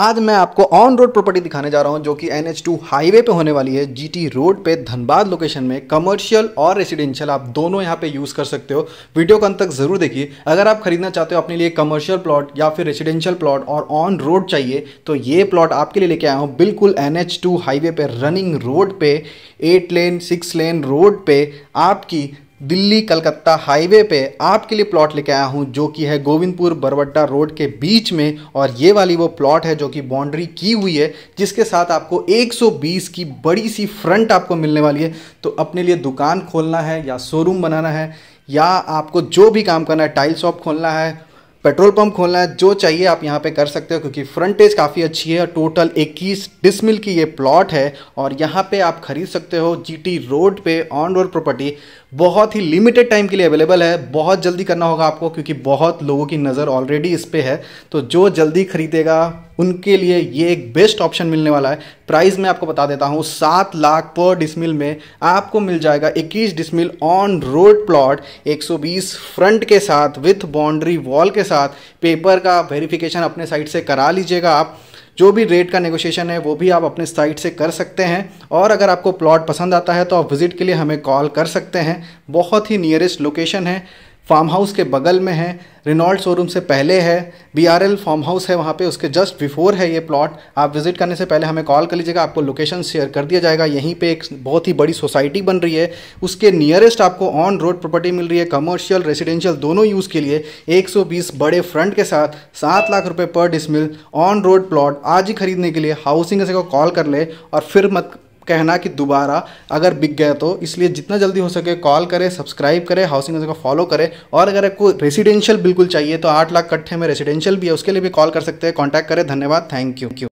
आज मैं आपको ऑन रोड प्रॉपर्टी दिखाने जा रहा हूं जो कि एन एच हाईवे पे होने वाली है जीटी रोड पे धनबाद लोकेशन में कमर्शियल और रेसिडेंशियल आप दोनों यहां पे यूज़ कर सकते हो वीडियो का अंत तक ज़रूर देखिए अगर आप खरीदना चाहते हो अपने लिए कमर्शियल प्लॉट या फिर रेसिडेंशियल प्लॉट और ऑन रोड चाहिए तो ये प्लॉट आपके लिए लेके आया हूँ बिल्कुल एन हाईवे पर रनिंग रोड पर eight lane six lane road पर आपकी दिल्ली कलकत्ता हाईवे पे आपके लिए प्लॉट लेके आया हूँ जो कि है गोविंदपुर बरवड्डा रोड के बीच में और ये वाली वो प्लॉट है जो कि बाउंड्री की हुई है जिसके साथ आपको 120 की बड़ी सी फ्रंट आपको मिलने वाली है तो अपने लिए दुकान खोलना है या शोरूम बनाना है या आपको जो भी काम करना है टाइल शॉप खोलना है पेट्रोल पंप खोलना है जो चाहिए आप यहाँ पे कर सकते हो क्योंकि फ्रंटेज काफ़ी अच्छी है टोटल 21 डिसमिल की ये प्लॉट है और यहाँ पे आप खरीद सकते हो जीटी रोड पे ऑन रोड प्रॉपर्टी बहुत ही लिमिटेड टाइम के लिए अवेलेबल है बहुत जल्दी करना होगा आपको क्योंकि बहुत लोगों की नज़र ऑलरेडी इस पर है तो जो जल्दी खरीदेगा उनके लिए ये एक बेस्ट ऑप्शन मिलने वाला है प्राइस मैं आपको बता देता हूँ सात लाख पर डिसमिल में आपको मिल जाएगा इक्कीस decimal on road plot 120 front के साथ विथ बाउंड्री वॉल के साथ पेपर का वेरिफिकेशन अपने साइड से करा लीजिएगा आप जो भी रेट का नेगोशिएशन है वो भी आप अपने साइट से कर सकते हैं और अगर आपको प्लॉट पसंद आता है तो आप विज़िट के लिए हमें कॉल कर सकते हैं बहुत ही नियरेस्ट लोकेशन है फार्म हाउस के बगल में है रिनॉल्ड शोरूम से पहले है बीआरएल फार्म हाउस है वहाँ पे उसके जस्ट बिफोर है ये प्लॉट आप विजिट करने से पहले हमें कॉल कर लीजिएगा आपको लोकेशन शेयर कर दिया जाएगा यहीं पे एक बहुत ही बड़ी सोसाइटी बन रही है उसके नियरेस्ट आपको ऑन रोड प्रॉपर्टी मिल रही है कमर्शियल रेसिडेंशियल दोनों यूज़ के लिए एक बड़े फ्रंट के साथ सात लाख रुपये पर डिसमिल ऑन रोड प्लॉट आज ही खरीदने के लिए हाउसिंग से कॉल कर ले और फिर मत कहना कि दोबारा अगर बिक गया तो इसलिए जितना जल्दी हो सके कॉल करें सब्सक्राइब करें हाउसिंग को फॉलो करें और अगर आपको रेसिडेंशियल बिल्कुल चाहिए तो आठ लाख कट्ठे में रेसिडेंशियल भी है उसके लिए भी कॉल कर सकते हैं कॉन्टैक्ट करें धन्यवाद थैंक यू